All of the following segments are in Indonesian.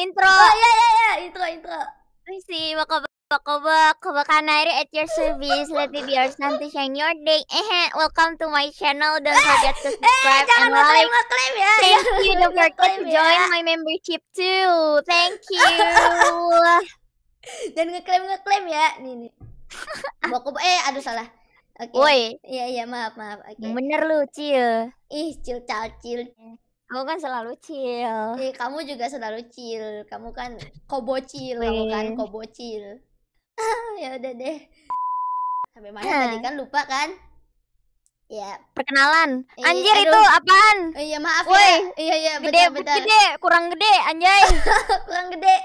intro. Oh iya iya iya, intro intro. Misi wakabakanari wakabak, at your service. Let me be your nanti to shine your day. Eh, welcome to my channel. Don't eh, forget to eh, subscribe eh, and like. Ya. Thank iya, you. Don't forget to ya. join my membership too. Thank you. Dan ngeklaim ngeklaim ya. Nih nih. Bakoba eh aduh salah. Oke. Okay. Woi. Iya iya maaf maaf. Okay. Bener lu, Cil. Ih, Cil cil Cil. Eh. Aku kan selalu chill. Eh, kamu juga selalu chill. Kamu kan kobocil, kamu kan kobocil. ya udah deh. Sampai mana tadi kan lupa kan? Ya, perkenalan. Eh, Anjir aduh. itu apaan? Oh iya, maaf Woy. ya. Iya, iya, gede, beda. gede, kurang gede anjay. kurang gede.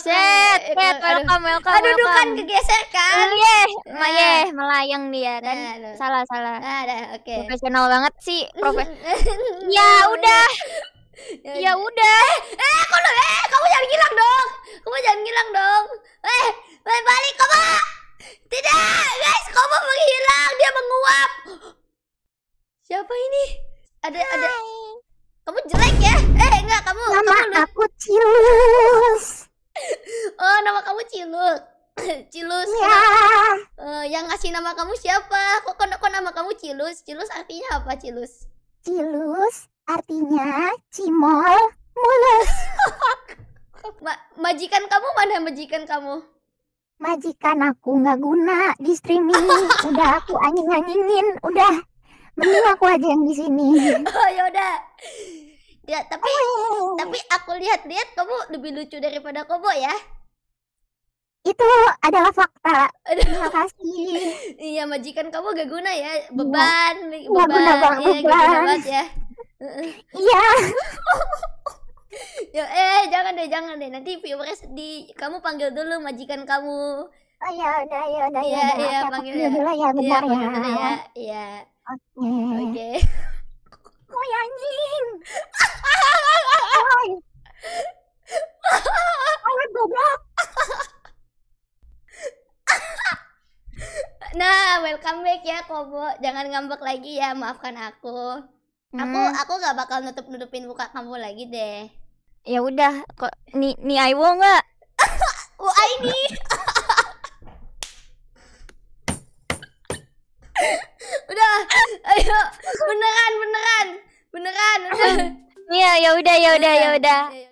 Set, eh, set, welcome, eh, welcome. Aduh, aduh kan kegeser kan. Iya, nah. yeah. melayang dia nah, kan. Nah, salah, salah. Nah, nah oke. Okay. Profesional banget sih, profes ya nah, udah. Ya. ya udah. Eh, eh kamu eh kamu jangan hilang dong. Kamu jangan hilang dong. Eh, balik balik kamu. Tidak, guys, kamu menghilang, dia menguap. Siapa ini? Ada Hai. ada Kamu jelek ya? Eh, enggak, kamu kamu udah... aku kasih nama kamu siapa? Kok, kok, kok nama kamu Cilus? Cilus artinya apa Cilus? Cilus artinya cimol mulus. Ma majikan kamu mana majikan kamu? Majikan aku nggak guna di streaming. udah aku anjing-anjingin, udah. Mending aku aja yang di sini. Oh yaudah. Ya, tapi oh. tapi aku lihat-lihat kamu lebih lucu daripada Kobo ya. Itu adalah fakta Terima kasih. iya majikan kamu gak guna ya iya. beban, iya, gak beban, guna banget, iya, beban. Gak banget ya. Iya. ya eh jangan deh jangan deh nanti viewers di kamu panggil dulu majikan kamu. Oh ya udah ya udah ya. Iya iya panggil ya. dulu ya iya, bentar ya. Iya iya. Oke. Oke. Oh ya Nah, welcome back ya Kobo. Jangan ngambek lagi ya, maafkan aku. Hmm. Aku aku gak bakal nutup-nutupin muka kamu lagi deh. Ya udah, kok ni ni Aiwo nggak? Wo oh, Aini. udah, ayo beneran beneran beneran Iya, ya udah ya udah ya udah. Ya, ya.